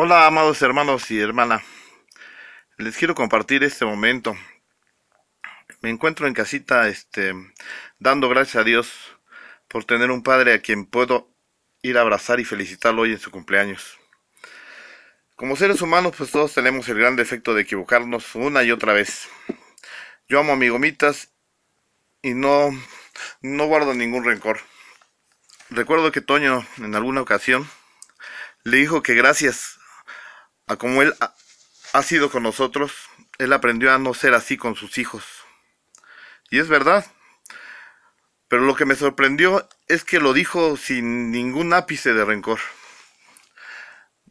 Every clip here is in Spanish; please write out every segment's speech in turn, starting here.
Hola amados hermanos y hermana, les quiero compartir este momento. Me encuentro en casita este, dando gracias a Dios por tener un padre a quien puedo ir a abrazar y felicitarlo hoy en su cumpleaños. Como seres humanos, pues todos tenemos el gran defecto de equivocarnos una y otra vez. Yo amo a mi gomitas y no, no guardo ningún rencor. Recuerdo que Toño en alguna ocasión le dijo que gracias a como Él ha sido con nosotros, Él aprendió a no ser así con sus hijos. Y es verdad. Pero lo que me sorprendió es que lo dijo sin ningún ápice de rencor.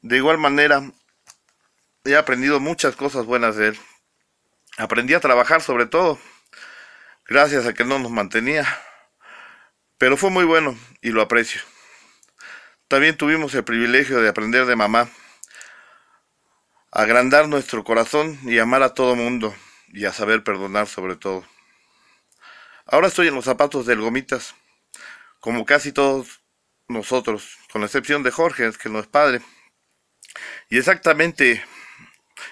De igual manera, he aprendido muchas cosas buenas de él. Aprendí a trabajar sobre todo, gracias a que no nos mantenía. Pero fue muy bueno y lo aprecio. También tuvimos el privilegio de aprender de mamá agrandar nuestro corazón y amar a todo mundo y a saber perdonar sobre todo. Ahora estoy en los zapatos del Gomitas, como casi todos nosotros, con la excepción de Jorge, que no es padre. Y exactamente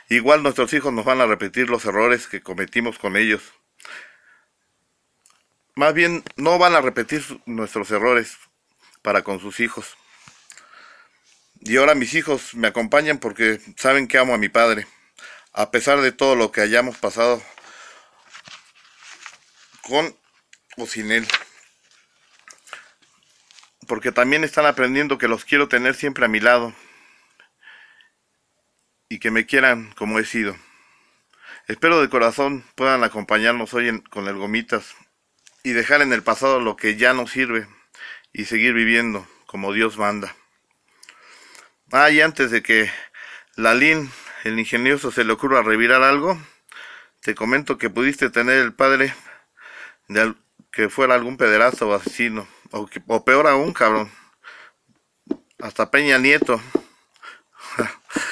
igual nuestros hijos nos van a repetir los errores que cometimos con ellos. Más bien, no van a repetir nuestros errores para con sus hijos. Y ahora mis hijos me acompañan porque saben que amo a mi padre. A pesar de todo lo que hayamos pasado con o sin él. Porque también están aprendiendo que los quiero tener siempre a mi lado. Y que me quieran como he sido. Espero de corazón puedan acompañarnos hoy en, con el gomitas y dejar en el pasado lo que ya no sirve y seguir viviendo como Dios manda. Ah, y antes de que Lalín, el ingenioso, se le ocurra revirar algo, te comento que pudiste tener el padre de que fuera algún pederazo o asesino, o, peor aún, cabrón, hasta Peña Nieto.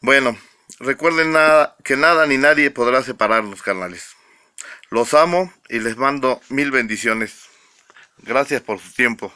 bueno, recuerden nada, que nada ni nadie podrá separarnos, carnales. Los amo y les mando mil bendiciones. Gracias por su tiempo.